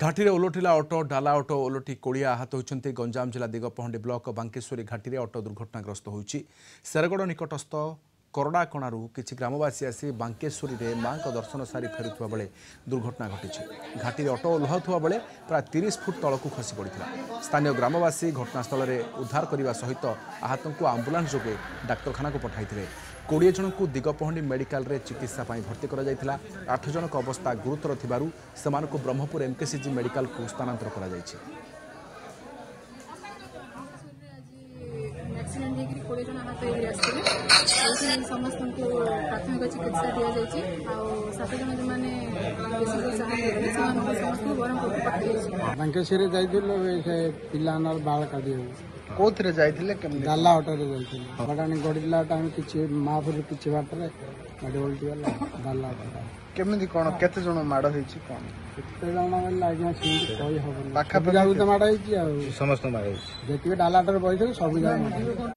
ଘାଟିରେ ଓଲଟିଲା ଅଟୋ ଡାଲା ଅଟୋ ଓଲଟି କୋଳିଆ ଆହତ ହୋଇଛନ୍ତି ଗଞ୍ଜାମ ଜିଲ୍ଲା ଦିଗପହଣ୍ଡି ବ୍ଲକ ବାଙ୍କେଶ୍ୱରୀ ଘାଟିରେ ଅଟୋ ଦୁର୍ଘଟଣାଗ୍ରସ୍ତ ହୋଇଛି ଶେରଗଡ଼ ନିକଟସ୍ଥ করডাকণারু কিছু গ্রামবাসী আসি বাঙ্কেশ্বরী মাঙ্ক দর্শন সারি ফেরুতা বেড়ে দুর্ঘটনা ঘটিছে ঘাটিরে অটো ওহ্লাউা বেড়ে প্রায় তিরিশ ফুট তলক খসি পড়ে স্থানীয় গ্রামবাসী ঘটনাস্থলের উদ্ধার করা সহ আহত আম্বুলান্স যোগে ডাক্তারখানা পঠাই কোড়িয়ে জন দিগপহি মেডিকালে চিকিৎসা ভর্তি করা আঠ জনক অবস্থা গুরুতর থাকার সে ব্রহ্মপুর এমকেসিজি মেডিকাল স্থানান্তর করা ଆବେଦନ ଯାଇଥିଲୁ ସେ ପିଲାମାନର ବାଳ କାଢ଼ିବାକୁ କେଉଁଥିରେ ଯାଇଥିଲେ ଡାଲା ଅଟୋରେ ଯାଇଥିଲେ ଘଟାଣି ଗଡ଼ିଲା ଟାଇମ୍ କିଛି ମାହାପୁର କିଛି ବାଟରେ ଗାଡ଼ି ଓଲଟିଗଲା ଡାଲା ଅଟୋଟା କେମିତି କ'ଣ କେତେ ଜଣ ମାଡ଼ ହେଇଛି କ'ଣ କେତେ ଜଣ ବୋଲେ ଆଜ୍ଞା ସେମିତି କହିହେବନି ପାଖାପାଖି ମାଡ଼ ହେଇଛି ଆଉ ସମସ୍ତ ମାଡ଼ ହେଇଛି ଯେତିକି ଡାଲା ଅଟୋରେ ବସିଥିଲେ ସବୁ ଜଣ